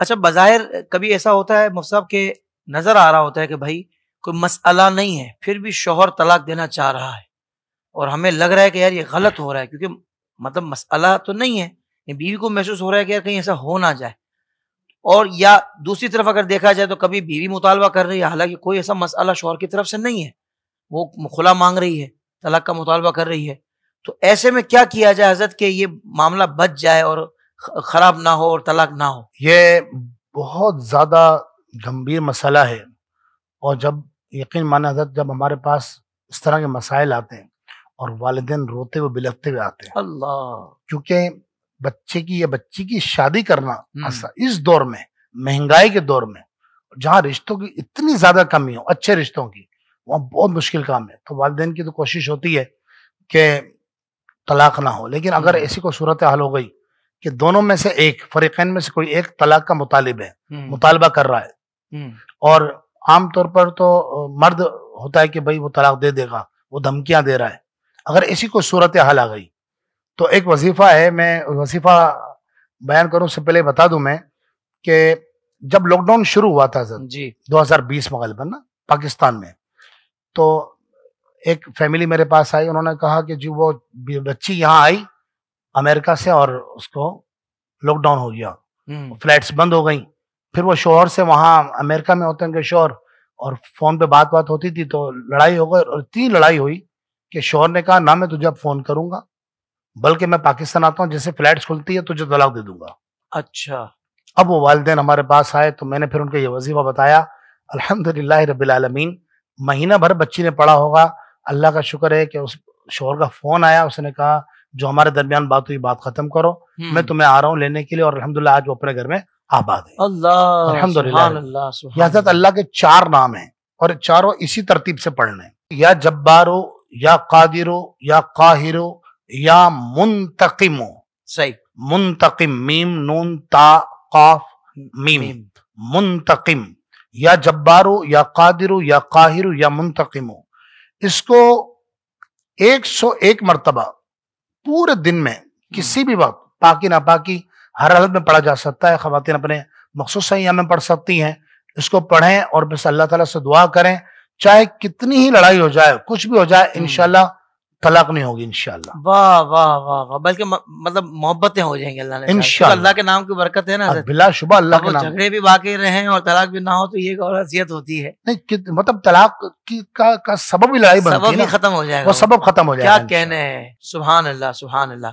अच्छा बाहिर कभी ऐसा होता है मुफ्त के नजर आ रहा होता है कि भाई कोई मसला नहीं है फिर भी शोहर तलाक देना चाह रहा है और हमें लग रहा है कि यार ये गलत हो रहा है क्योंकि मतलब मसला तो नहीं है बीवी को महसूस हो रहा है कि यार कहीं ऐसा हो ना जाए और या दूसरी तरफ अगर देखा जाए तो कभी बीवी मुतालबा कर रही है हालांकि कोई ऐसा मसला शोहर की तरफ से नहीं है वो खुला मांग रही है तलाक का मुतालबा कर रही है तो ऐसे में क्या किया जाए हजरत कि ये मामला बच जाए और खराब ना हो और तलाक ना हो ये बहुत ज़्यादा गंभीर मसला है और जब यकीन माना हजरत जब हमारे पास इस तरह के मसाइल आते हैं और वालदे रोते हुए बिलखते हुए आते हैं अल्लाह क्योंकि बच्चे की या बच्ची की शादी करना हम्म। इस दौर में महंगाई के दौर में जहाँ रिश्तों की इतनी ज्यादा कमी हो अच्छे रिश्तों की वहाँ बहुत मुश्किल काम है तो वालदेन की तो कोशिश होती है कि तलाक ना हो लेकिन अगर हम्म। ऐसी कोई सूरत हाल हो गई कि दोनों में से एक फरीकैन में से कोई एक तलाक का मुतालिब है हम्म। मुतालबा कर रहा है हम्म। और आमतौर पर तो मर्द होता है कि भाई वो तलाक दे देगा वो धमकियां दे रहा है अगर इसी को सूरत हाल आ गई तो एक वजीफा है मैं वजीफा बयान करूं उससे पहले बता दूं मैं कि जब लॉकडाउन शुरू हुआ था सर जी 2020 में गलबन ना पाकिस्तान में तो एक फैमिली मेरे पास आई उन्होंने कहा कि जी वो बच्ची यहाँ आई अमेरिका से और उसको लॉकडाउन हो गया हम्म। फ्लैट्स बंद हो गई फिर वो शोहर से वहां अमेरिका में होते हैं शोहर और फोन पे बात बात होती थी तो लड़ाई हो गई और इतनी लड़ाई हुई कि शोहर ने कहा ना मैं तुझे अब फोन करूंगा बल्कि मैं पाकिस्तान आता हूँ जैसे फ्लैट खुलती है तुझे तलाक दे दूंगा अच्छा अब वो वालदेन हमारे पास आए तो मैंने फिर उनका ये वजीफा बताया अलहमद रबालमीन महीना भर बच्ची ने पढ़ा होगा अल्लाह का शुक्र है कि उस शोहर का फ़ोन आया उसने कहा जो हमारे दरमियान बात हुई बात खत्म करो हम्म। मैं तुम्हें आ रहा हूँ लेने के लिए और अलहमदुल्ला आज वो अपने घर में आबाद है अल्लाह अल्लाह के चार नाम है और चारों इसी तरतीब से पढ़ने या जब्बारो या कादिर या काहिरो या मुंतकिमो सही मुंतकिम मीम नून ता काफ मीम मुंतकिम या जब्बारो या कादिर या काहिरो या मुंतकिमो इसको 101 मर्तबा पूरे दिन में किसी हम्म। भी वक्त पाकि नापाकी हर हालत में पढ़ा जा सकता है खातन अपने मखसूस सयाम में पढ़ सकती हैं इसको पढ़ें और बस अल्लाह ताला से दुआ करें चाहे कितनी ही लड़ाई हो जाए कुछ भी हो जाए हम्म। इनशाला तलाक नहीं होगी इनशाला वाह वाह वाह वाह बल्कि मतलब मोहब्बतें हो जाएंगी अल्लाह ने इनशाला अल्लाह के नाम की बरकत है ना बिला शुबा अल्लाह के नाम झगड़े भी बाकी रहे और तलाक भी ना हो तो ये और हसीियत होती है नहीं मतलब तलाक की का, का सबब ही लड़ाई सबब खत्म हो जाएगा वो सबब खत्म हो जाएगा क्या कहने हैं अल्लाह सुबह अल्लाह